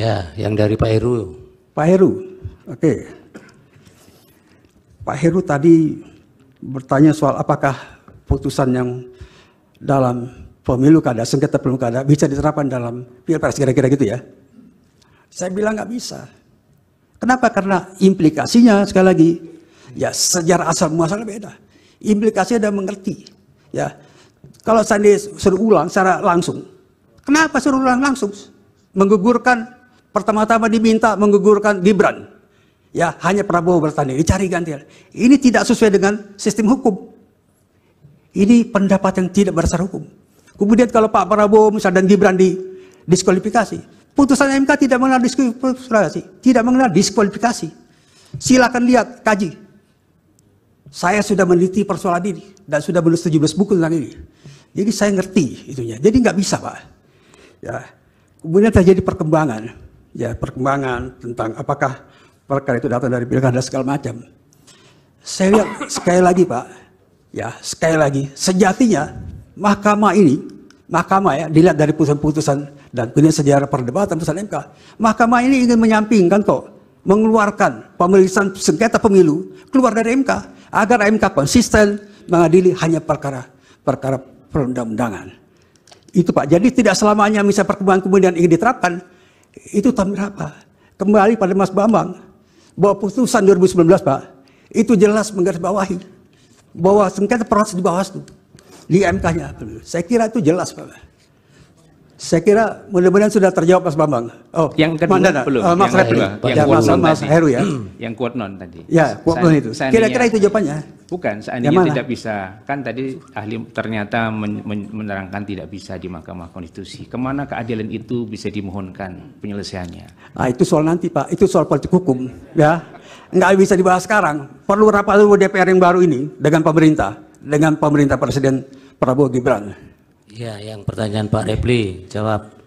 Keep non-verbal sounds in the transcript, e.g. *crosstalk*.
Ya, yang dari Pak Heru. Pak Heru, oke. Okay. Pak Heru tadi bertanya soal apakah putusan yang dalam pemilu kada, sengketa pemilu kada bisa diterapkan dalam pilpres kira-kira gitu ya. Saya bilang nggak bisa. Kenapa? Karena implikasinya sekali lagi ya sejarah asal muasalnya beda. Implikasinya ada mengerti. Ya, kalau saya suruh ulang secara langsung, kenapa suruh ulang langsung? Menggugurkan Pertama-tama diminta menggugurkan Gibran. Ya, hanya Prabowo bertanding, dicari ganti. Ini tidak sesuai dengan sistem hukum. Ini pendapat yang tidak berdasar hukum. Kemudian kalau Pak Prabowo misalnya dan Gibran di diskualifikasi, putusan MK tidak mengenal diskualifikasi, tidak mengenal diskualifikasi. Silakan lihat, kaji. Saya sudah meneliti persoalan ini dan sudah menulis 17 buku tentang ini. Jadi saya ngerti itunya. Jadi nggak bisa, Pak. Ya. Kemudian terjadi perkembangan ya perkembangan tentang apakah perkara itu datang dari pilkada segala macam. Saya lihat sekali lagi Pak, ya sekali lagi sejatinya mahkamah ini, mahkamah ya dilihat dari putusan-putusan dan punya sejarah perdebatan putusan MK. Mahkamah ini ingin menyampingkan kok mengeluarkan pemeriksaan sengketa pemilu keluar dari MK agar MK konsisten mengadili hanya perkara perkara perundang-undangan. Itu Pak. Jadi tidak selamanya misal perkembangan kemudian ingin diterapkan, itu tamir apa? Kembali pada Mas Bambang, bahwa putusan 2019 Pak, itu jelas menggarisbawahi bahwa sengketa proses di Bawaslu, di MK-nya. Saya kira itu jelas Pak. Saya kira mudah-mudahan sudah terjawab Mas Bambang. Oh, yang kedua Mandana. belum. Uh, Mas yang Repli. Yang ya, Mas, Mas Heru ya. *clears throat* yang kuat non tadi. Ya, kuat non itu. Kira-kira itu jawabannya. Bukan, seandainya tidak bisa. Kan tadi ahli ternyata men men menerangkan tidak bisa di Mahkamah Konstitusi. Kemana keadilan itu bisa dimohonkan penyelesaiannya? Ah, itu soal nanti Pak. Itu soal politik hukum. Ya, nggak bisa dibahas sekarang. Perlu rapat dulu DPR yang baru ini dengan pemerintah, dengan pemerintah Presiden Prabowo Gibran. Ya, yang pertanyaan Pak Repli, jawab.